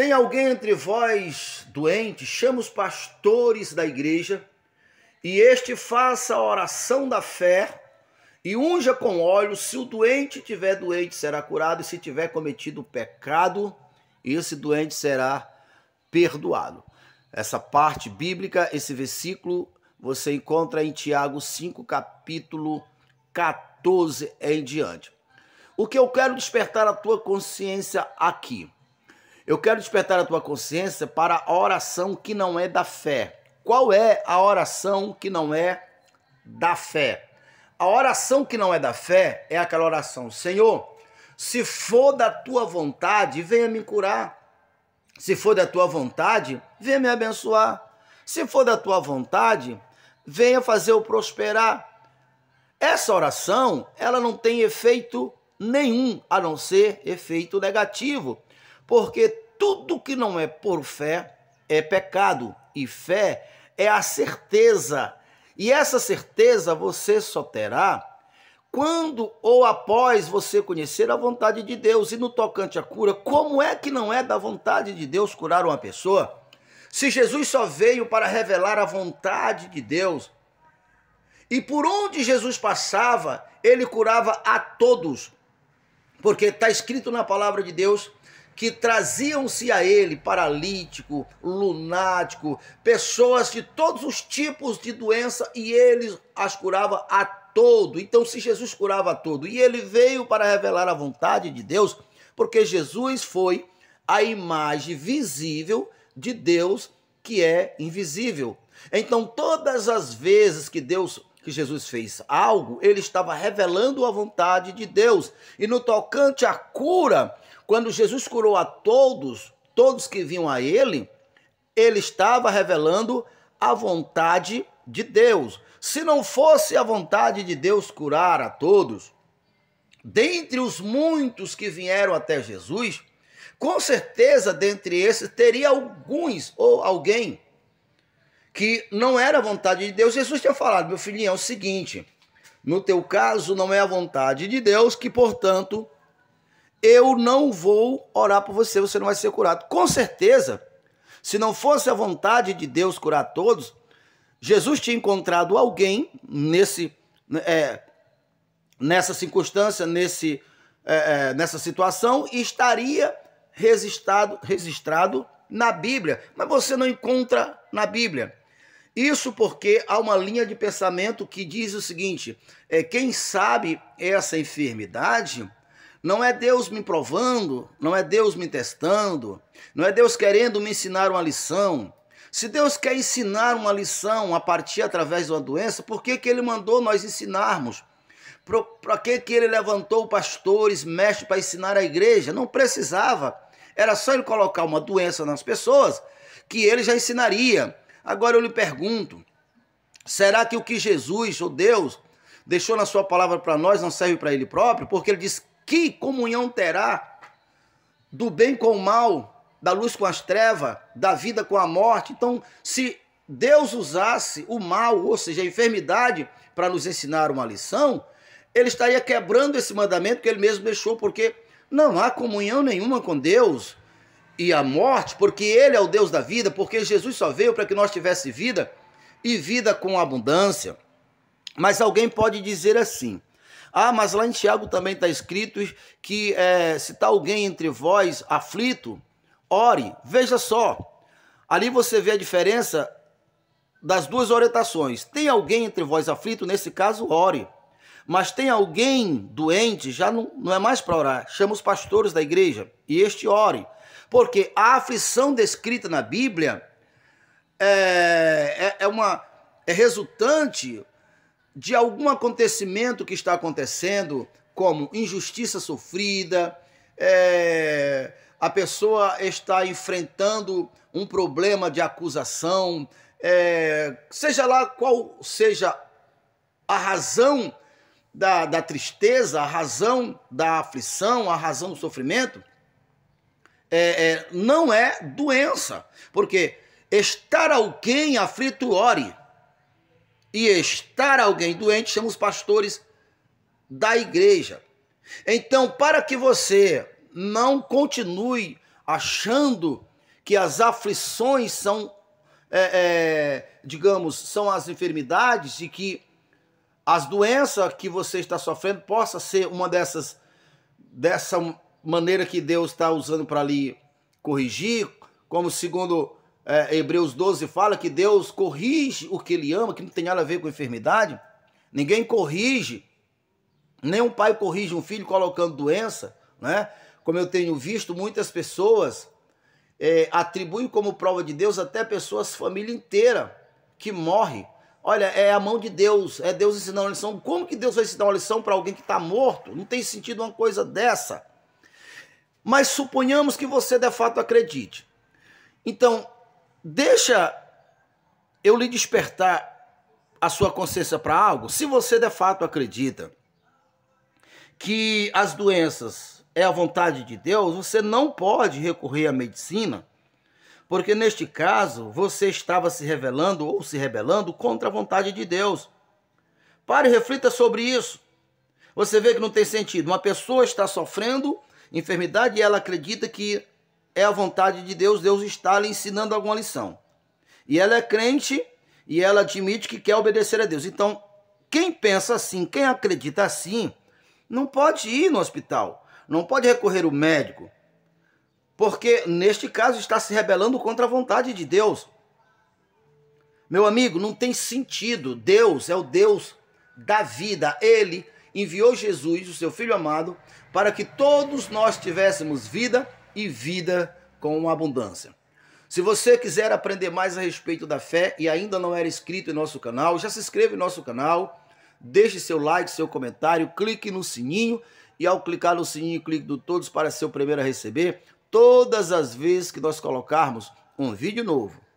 Tem alguém entre vós doente? Chama os pastores da igreja e este faça a oração da fé e unja com óleo. Se o doente tiver doente, será curado, e se tiver cometido pecado, esse doente será perdoado. Essa parte bíblica, esse versículo, você encontra em Tiago 5, capítulo 14 em diante. O que eu quero despertar a tua consciência aqui eu quero despertar a tua consciência para a oração que não é da fé. Qual é a oração que não é da fé? A oração que não é da fé é aquela oração: Senhor, se for da tua vontade, venha me curar. Se for da tua vontade, venha me abençoar. Se for da tua vontade, venha fazer eu prosperar. Essa oração, ela não tem efeito nenhum, a não ser efeito negativo, porque tudo que não é por fé é pecado. E fé é a certeza. E essa certeza você só terá quando ou após você conhecer a vontade de Deus. E no tocante à cura, como é que não é da vontade de Deus curar uma pessoa? Se Jesus só veio para revelar a vontade de Deus, e por onde Jesus passava, ele curava a todos, porque está escrito na palavra de Deus que traziam-se a ele paralítico, lunático, pessoas de todos os tipos de doença e ele as curava a todo. Então, se Jesus curava a todo e ele veio para revelar a vontade de Deus, porque Jesus foi a imagem visível de Deus que é invisível. Então, todas as vezes que Deus que Jesus fez algo, ele estava revelando a vontade de Deus. E no tocante à cura, quando Jesus curou a todos, todos que vinham a ele, ele estava revelando a vontade de Deus. Se não fosse a vontade de Deus curar a todos, dentre os muitos que vieram até Jesus, com certeza dentre esses teria alguns ou alguém que não era a vontade de Deus. Jesus tinha falado, meu filhinho, é o seguinte: no teu caso não é a vontade de Deus, que portanto eu não vou orar por você, você não vai ser curado. Com certeza, se não fosse a vontade de Deus curar todos, Jesus tinha encontrado alguém nesse é, nessa circunstância, nesse, é, é nessa situação, e estaria registrado, registrado na Bíblia. Mas você não encontra na Bíblia. Isso porque há uma linha de pensamento que diz o seguinte: é, quem sabe essa enfermidade não é Deus me provando, não é Deus me testando, não é Deus querendo me ensinar uma lição. Se Deus quer ensinar uma lição a partir através de uma doença, por que, que Ele mandou nós ensinarmos? Para que, que Ele levantou pastores, mestres para ensinar a igreja? Não precisava. Era só Ele colocar uma doença nas pessoas que Ele já ensinaria. Agora eu lhe pergunto, será que o que Jesus, ou Deus, deixou na sua palavra para nós não serve para Ele próprio? Porque Ele diz que comunhão terá do bem com o mal, da luz com as trevas, da vida com a morte? Então, se Deus usasse o mal, ou seja, a enfermidade, para nos ensinar uma lição, ele estaria quebrando esse mandamento que ele mesmo deixou, porque não há comunhão nenhuma com Deus e a morte, porque ele é o Deus da vida, porque Jesus só veio para que nós tivéssemos vida e vida com abundância. Mas alguém pode dizer assim: ah, mas lá em Tiago também está escrito que é, se está alguém entre vós aflito, ore. Veja só, ali você vê a diferença das duas orientações. Tem alguém entre vós aflito? Nesse caso, ore. Mas tem alguém doente, já não, não é mais para orar. Chama os pastores da igreja e este ore. Porque a aflição descrita na Bíblia é, é, é uma é resultante de algum acontecimento que está acontecendo, como injustiça sofrida, é, a pessoa está enfrentando um problema de acusação, é, seja lá qual seja a razão da, da tristeza, a razão da aflição, a razão do sofrimento, é, é não é doença, porque estar alguém aflito ore e estar alguém doente, chama os pastores da igreja. Então, para que você não continue achando que as aflições são, é, é, digamos, são as enfermidades e que as doenças que você está sofrendo possa ser uma dessas, dessa maneira que Deus está usando para lhe corrigir, como segundo é, Hebreus 12 fala que Deus corrige o que ele ama, que não tem nada a ver com enfermidade. Ninguém corrige, nem um pai corrige um filho colocando doença, né? Como eu tenho visto, muitas pessoas é, atribuem como prova de Deus até pessoas, família inteira, que morre. Olha, é a mão de Deus, é Deus ensinando uma lição. Como que Deus vai ensinar uma lição para alguém que está morto? Não tem sentido uma coisa dessa. Mas suponhamos que você de fato acredite. Então, deixa eu lhe despertar a sua consciência para algo. Se você de fato acredita que as doenças é a vontade de Deus, você não pode recorrer à medicina, porque neste caso você estava se revelando ou se rebelando contra a vontade de Deus. Pare e reflita sobre isso. Você vê que não tem sentido. Uma pessoa está sofrendo enfermidade e ela acredita que é a vontade de Deus, Deus está lhe ensinando alguma lição. E ela é crente e ela admite que quer obedecer a Deus. Então, quem pensa assim, quem acredita assim, não pode ir no hospital, não pode recorrer ao médico, porque neste caso está se rebelando contra a vontade de Deus. Meu amigo, não tem sentido. Deus é o Deus da vida. Ele enviou Jesus, o seu filho amado, para que todos nós tivéssemos vida e vida com abundância. Se você quiser aprender mais a respeito da fé e ainda não era inscrito em nosso canal, já se inscreva em nosso canal, deixe seu like, seu comentário, clique no sininho e ao clicar no sininho, clique no todos para ser o primeiro a receber todas as vezes que nós colocarmos um vídeo novo.